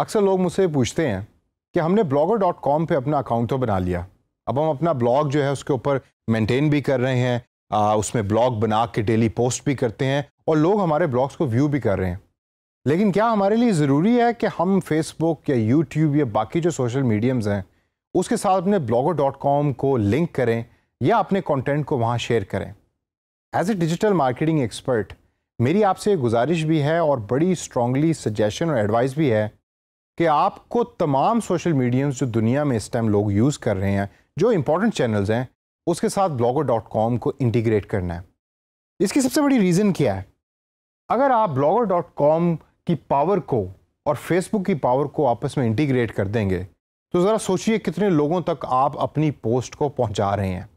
अक्सर लोग मुझसे पूछते हैं कि हमने ब्लॉगर डॉट कॉम पर अपना अकाउंट तो बना लिया अब हम अपना ब्लॉग जो है उसके ऊपर मेंटेन भी कर रहे हैं आ, उसमें ब्लॉग बना के डेली पोस्ट भी करते हैं और लोग हमारे ब्लॉग्स को व्यू भी कर रहे हैं लेकिन क्या हमारे लिए ज़रूरी है कि हम फेसबुक या यूट्यूब या बाकी जो सोशल मीडियम्स हैं उसके साथ अपने ब्लॉगर डॉट कॉम को लिंक करें या अपने कॉन्टेंट को वहाँ शेयर करें as a digital marketing expert मेरी आपसे गुजारिश भी है और बड़ी स्ट्रांगली सजेशन और एडवाइस भी है कि आपको तमाम सोशल मीडियम्स जो दुनिया में इस टाइम लोग यूज़ कर रहे हैं जो इंपॉर्टेंट चैनल्स हैं उसके साथ ब्लॉगो डॉट कॉम को इंटीग्रेट करना है इसकी सबसे बड़ी रीज़न क्या है अगर आप ब्लॉगर डॉट कॉम की पावर को और फेसबुक की पावर को आपस में इंटीग्रेट कर देंगे तो ज़रा सोचिए कितने लोगों तक आप अपनी पोस्ट को पहुंचा रहे हैं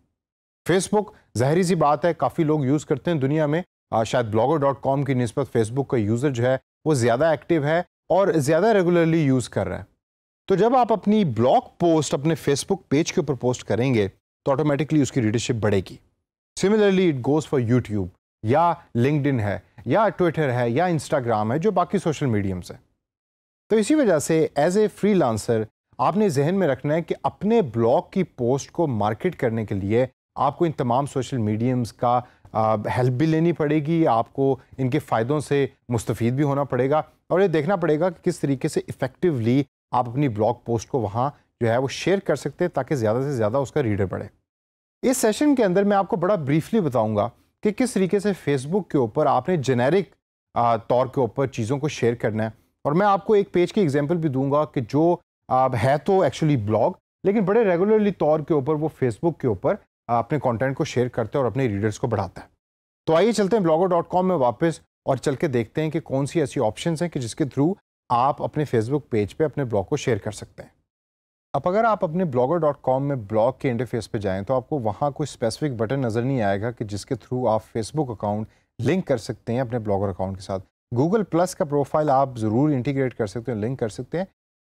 फेसबुक जहरी सी बात है काफ़ी लोग यूज़ करते हैं दुनिया में शायद ब्लॉगर डॉट कॉम की नस्बत फेसबुक का यूज़र जो है वो ज़्यादा एक्टिव है और ज़्यादा रेगुलरली यूज़ कर रहा है तो जब आप अपनी ब्लॉग पोस्ट अपने फेसबुक पेज के ऊपर पोस्ट करेंगे तो ऑटोमेटिकली उसकी रीडरशिप बढ़ेगी similarly it goes for YouTube या लिंकड है या ट्विटर है या इंस्टाग्राम है जो बाकी सोशल मीडियम्स हैं तो इसी वजह से एज ए फ्री आपने जहन में रखना है कि अपने ब्लॉग की पोस्ट को मार्केट करने के लिए आपको इन तमाम सोशल मीडियम्स का हेल्प भी लेनी पड़ेगी आपको इनके फ़ायदों से मुस्तफ़ भी होना पड़ेगा और ये देखना पड़ेगा कि किस तरीके से इफ़ेक्टिवली आप अपनी ब्लॉग पोस्ट को वहाँ जो है वो शेयर कर सकते हैं ताकि ज़्यादा से ज़्यादा उसका रीडर बढ़े इस सेशन के अंदर मैं आपको बड़ा ब्रीफली बताऊँगा कि किस तरीके से फेसबुक के ऊपर आपने जेनेरिक तौर के ऊपर चीज़ों को शेयर करना है और मैं आपको एक पेज की एग्जाम्पल भी दूंगा कि जो है तो एक्चुअली ब्लॉग लेकिन बड़े रेगुलरली तौर के ऊपर वो फेसबुक के ऊपर अपने कंटेंट को शेयर करते हैं और अपने रीडर्स को बढ़ाता है तो आइए चलते हैं ब्लॉगर डॉट कॉम में वापस और चल के देखते हैं कि कौन सी ऐसी ऑप्शंस हैं कि जिसके थ्रू आप अपने फेसबुक पेज पे अपने ब्लॉग को शेयर कर सकते हैं अब अगर आप अपने ब्लॉगर डॉट कॉम में ब्लॉग के इंटरफेस पे जाएं तो आपको वहाँ कोई स्पेसिफिक बटन नज़र नहीं आएगा कि जिसके थ्रू आप फेसबुक अकाउंट लिंक कर सकते हैं अपने ब्लॉगर अकाउंट के साथ गूगल प्लस का प्रोफाइल आप ज़रूर इंटीग्रेट कर सकते हैं लिंक कर सकते हैं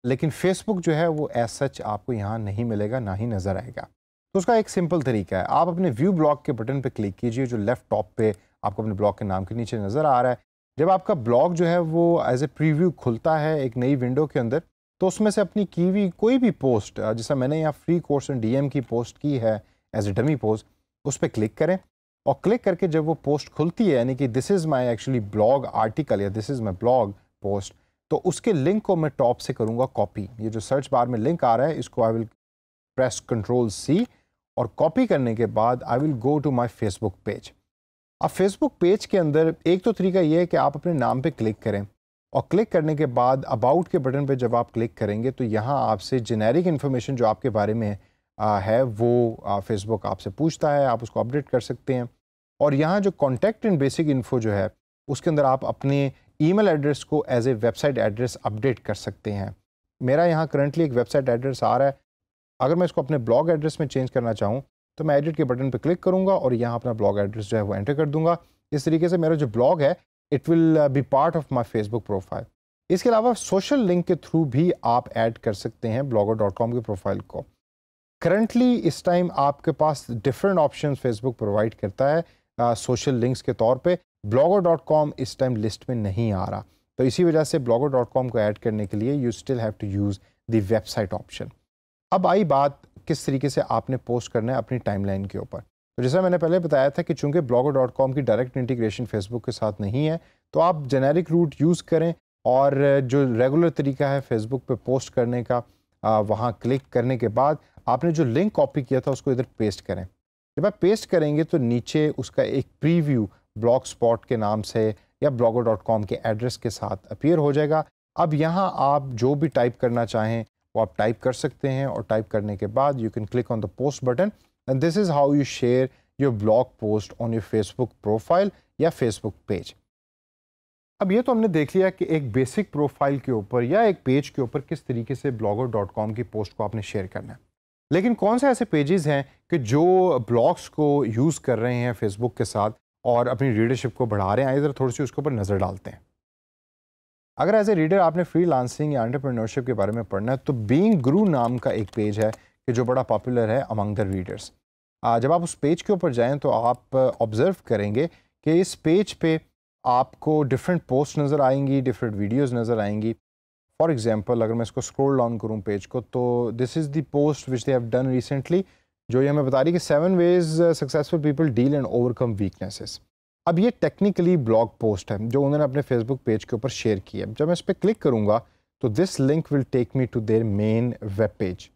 लेकिन फेसबुक जो है वो एज सच आपको यहाँ नहीं मिलेगा ना ही नज़र आएगा तो उसका एक सिंपल तरीका है आप अपने व्यू ब्लॉग के बटन पर क्लिक कीजिए जो लेफ्ट टॉप पे आपको अपने ब्लॉग के नाम के नीचे नज़र आ रहा है जब आपका ब्लॉग जो है वो एज ए प्रीव्यू खुलता है एक नई विंडो के अंदर तो उसमें से अपनी की हुई कोई भी पोस्ट जैसा मैंने यहाँ फ्री कोर्स एंड डीएम की पोस्ट की है एज ए डमी पोस्ट उस पर क्लिक करें और क्लिक करके जब वो पोस्ट खुलती है यानी कि this is my actually blog article या this is my blog post तो उसके लिंक को मैं टॉप से करूँगा कॉपी ये जो सर्च बार में लिंक आ रहा है इसको I will press control C और कॉपी करने के बाद I will go to my Facebook page अब फेसबुक पेज के अंदर एक तो तरीका ये है कि आप अपने नाम पे क्लिक करें और क्लिक करने के बाद अबाउट के बटन पे जब आप क्लिक करेंगे तो यहाँ आपसे जेनेरिक इन्फॉर्मेशन जो आपके बारे में आ, है वो फेसबुक आपसे पूछता है आप उसको अपडेट कर सकते हैं और यहाँ जो कॉन्टैक्ट एंड बेसिक इन्फो जो है उसके अंदर आप अपने ईमेल एड्रेस को as a website address update कर सकते हैं मेरा यहाँ करंटली एक वेबसाइट एड्रेस आ रहा है अगर मैं इसको अपने ब्लॉग एड्रेस में चेंज करना चाहूँ तो मैं एडिट के बटन पर क्लिक करूँगा और यहाँ अपना ब्लॉग एड्रेस जो है वो एंटर कर दूँगा इस तरीके से मेरा जो ब्लॉग है it will be part of my Facebook profile इसके अलावा सोशल लिंक के थ्रू भी आप ऐड कर सकते हैं ब्लॉगर डॉट कॉम के प्रोफाइल को करंटली इस टाइम आपके पास डिफरेंट ऑप्शन फेसबुक प्रोवाइड करता है सोशल uh, लिंक्स के तौर पे ब्लॉगर डॉट कॉम इस टाइम लिस्ट में नहीं आ रहा तो इसी वजह से ब्लॉगर डॉट कॉम को ऐड करने के लिए you still have to use the website option अब आई बात किस तरीके से आपने पोस्ट करना है अपनी टाइमलाइन के ऊपर तो जैसा मैंने पहले बताया था कि चूंकि ब्लॉगर डॉट कॉम की डायरेक्ट इंटीग्रेशन फेसबुक के साथ नहीं है तो आप जेनेरिक रूट यूज़ करें और जो रेगुलर तरीका है फेसबुक पे पोस्ट करने का वहाँ क्लिक करने के बाद आपने जो लिंक कॉपी किया था उसको इधर पेस्ट करें जब आप पेस्ट करेंगे तो नीचे उसका एक प्रीव्यू ब्लॉग स्पॉट के नाम से या ब्लॉगर डॉट कॉम के एड्रेस के साथ अपीयर हो जाएगा अब यहाँ आप जो भी टाइप करना चाहें वो आप टाइप कर सकते हैं और टाइप करने के बाद you can click on the post button and this is how you share your blog post on your Facebook profile या फेसबुक पेज अब ये तो हमने देख लिया कि एक बेसिक प्रोफाइल के ऊपर या एक पेज के ऊपर किस तरीके से ब्लॉगर डॉट कॉम की पोस्ट को आपने शेयर करना है लेकिन कौन से ऐसे पेजेस हैं कि जो ब्लॉग्स को यूज़ कर रहे हैं फेसबुक के साथ और अपनी रीडरशिप को बढ़ा रहे हैं आइए ज़रा थोड़ी सी उसके ऊपर नज़र डालते हैं अगर एज ए रीडर आपने फ्री लांसिंग या एंटरप्रेन्योरशिप के बारे में पढ़ना है तो बींग गुरु नाम का एक पेज है कि जो बड़ा पॉपुलर है अमंग द रीडर्स जब आप उस पेज के ऊपर जाएँ तो आप ऑब्ज़र्व करेंगे कि इस पेज पे आपको डिफरेंट पोस्ट नज़र आएंगी डिफरेंट वीडियोस नज़र आएंगी फॉर एग्जांपल अगर मैं इसको स्क्रॉल डाउन करूँ पेज को तो this is the post which they have done recently जो ये हमें बता रही है कि seven ways successful people deal and overcome weaknesses अब ये टेक्निकली ब्लॉग पोस्ट है जो उन्होंने अपने फेसबुक पेज के ऊपर शेयर की है जब मैं इस पर क्लिक करूँगा तो this link will take me to their main web page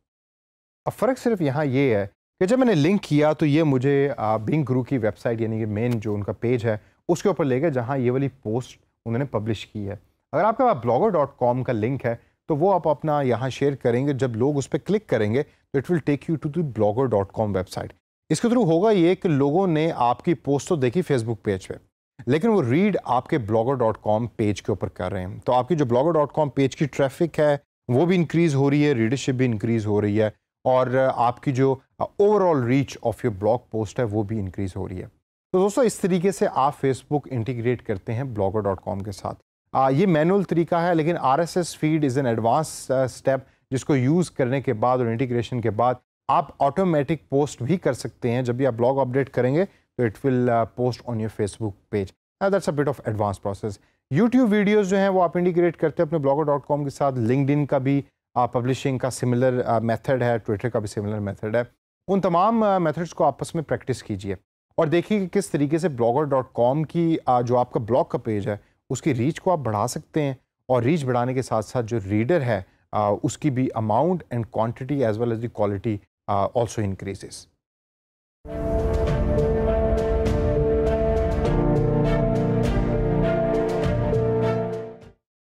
अब फ़र्क सिर्फ यहाँ ये है कि जब मैंने लिंक किया तो ये मुझे बिंग गुरु की वेबसाइट यानी कि मेन जो उनका पेज है उसके ऊपर ले गया जहाँ ये वाली पोस्ट उन्होंने पब्लिश की है अगर आपके पास ब्लॉगर डॉट कॉम का लिंक है तो वो आप अपना यहाँ शेयर करेंगे जब लोग उस पर क्लिक करेंगे तो it will take you to the blogger dot com website इसके थ्रू होगा ये कि लोगों ने आपकी पोस्ट तो देखी फेसबुक पेज पे लेकिन वो रीड आपके ब्लॉगर डॉट कॉम पेज के ऊपर कर रहे हैं तो आपकी जो ब्लॉगर डॉट कॉम पेज की ट्रैफिक है वो भी इंक्रीज़ हो रही है रीडरशिप भी इंक्रीज़ हो रही है और आपकी जो overall reach of your blog post है वो भी इंक्रीज़ हो रही है तो दोस्तों इस तरीके से आप फेसबुक इंटीग्रेट करते हैं ब्लॉगर डॉट कॉम के साथ आ, ये मैनुअल तरीका है लेकिन R S S feed is an advance step जिसको यूज़ करने के बाद और इंटीग्रेशन के बाद आप ऑटोमेटिक पोस्ट भी कर सकते हैं जब भी आप ब्लॉग अपडेट करेंगे तो it will post on your Facebook page that's a bit of advance process YouTube videos जो हैं वो आप इंडिग्रेट करते हैं अपने ब्लॉगर डॉट कॉम के साथ लिंकड का भी पब्लिशिंग uh, का सिमिलर मेथड uh, है ट्विटर का भी सिमिलर मेथड है उन तमाम मेथड्स uh, को आपस में प्रैक्टिस कीजिए और देखिए कि किस तरीके से ब्लॉगर डॉट कॉम की uh, जो आपका ब्लॉग का पेज है उसकी रीच को आप बढ़ा सकते हैं और रीच बढ़ाने के साथ साथ जो रीडर है uh, उसकी भी amount and quantity as well as the quality Uh, also increases.